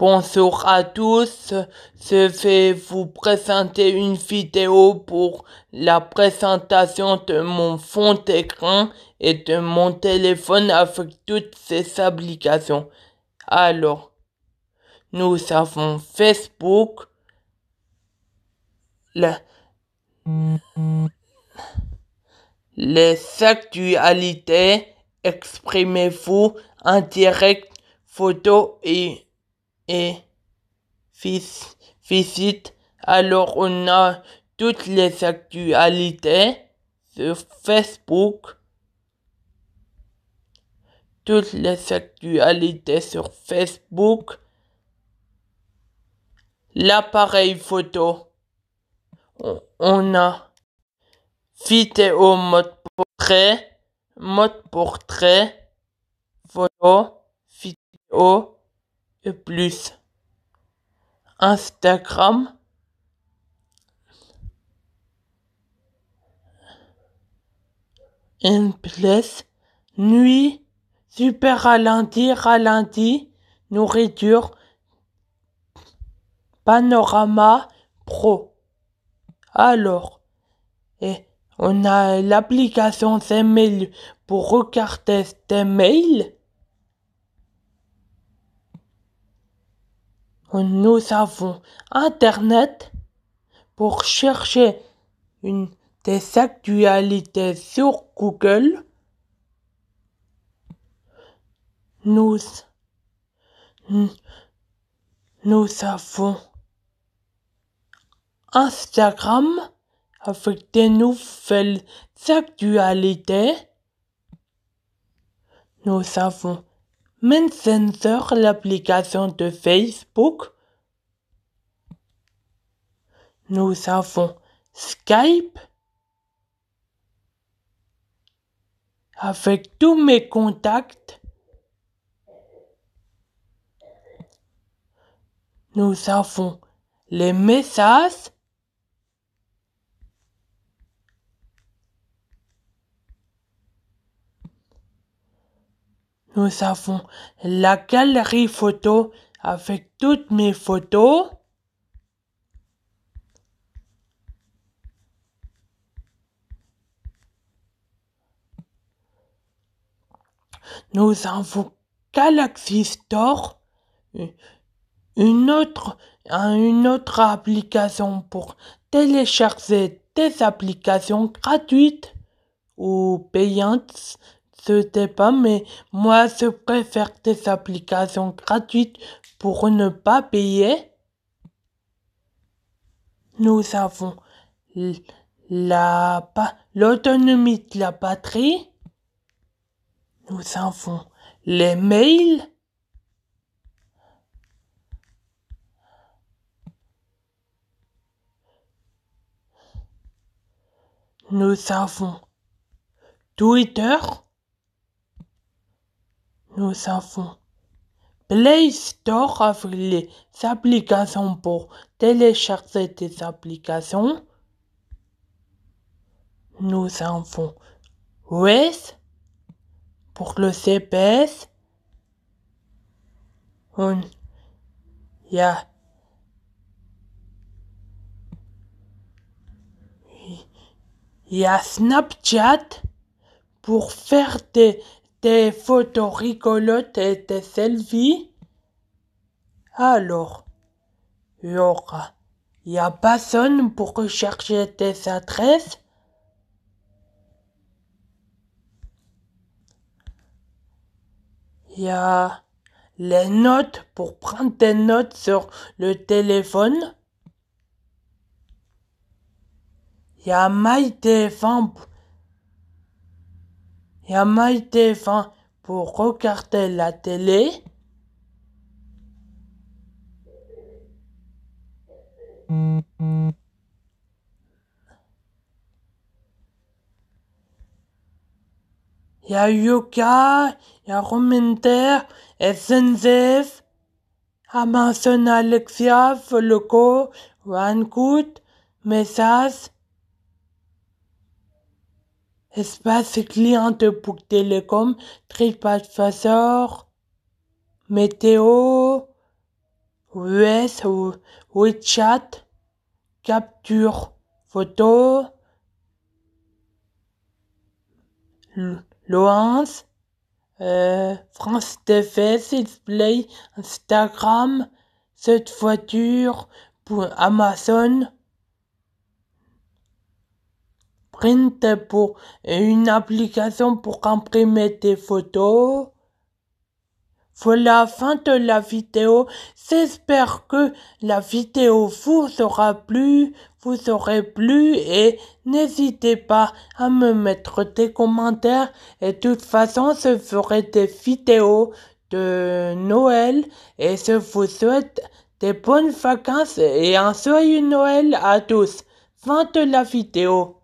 Bonjour à tous, je vais vous présenter une vidéo pour la présentation de mon fond d'écran et de mon téléphone avec toutes ses applications. Alors, nous avons Facebook, les actualités, exprimez-vous en direct, photo et et visite. Alors on a toutes les actualités sur Facebook. Toutes les actualités sur Facebook. L'appareil photo. On a vidéo mode portrait, mode portrait, photo, vidéo plus. Instagram. place, Nuit. Super ralenti, ralenti. Nourriture. Panorama Pro. Alors, et on a l'application mail pour regarder tes mails. nous avons Internet pour chercher une des actualités sur Google. Nous, nous avons Instagram avec des nouvelles actualités. Nous avons Messenger, l'application de Facebook. Nous avons Skype. Avec tous mes contacts. Nous avons les messages. nous avons la galerie photo avec toutes mes photos. Nous avons Galaxy Store, euh, une autre, une autre application pour télécharger des applications gratuites ou payantes ce pas, mais moi je préfère des applications gratuites pour ne pas payer. Nous avons la, l'autonomie de la batterie. Nous avons les mails. Nous avons Twitter nous avons Play Store avec les applications pour télécharger des applications. Nous avons OS pour le CPS. On il y a Snapchat pour faire des des photos rigolotes et des selfies, alors il y aura. Y a personne pour rechercher tes adresses. Il y a les notes pour prendre des notes sur le téléphone. Il y a femmes y a mal pour regarder la télé. Il y a Yuka, il y a commentaire, SNZF, Amazon Alexia, Foloco, Wankout, Messas espace cliente pour télécom, TripAdvisor, météo, US, WeChat, capture photo, Loance, euh, France TV, Display, Instagram, cette voiture pour Amazon, Print pour une application pour imprimer des photos. Voilà fin de la vidéo. J'espère que la vidéo vous aura plu, vous aurez plu et n'hésitez pas à me mettre des commentaires. Et de toute façon, je ferai des vidéos de Noël et je vous souhaite des bonnes vacances et un joyeux Noël à tous. Fin de la vidéo.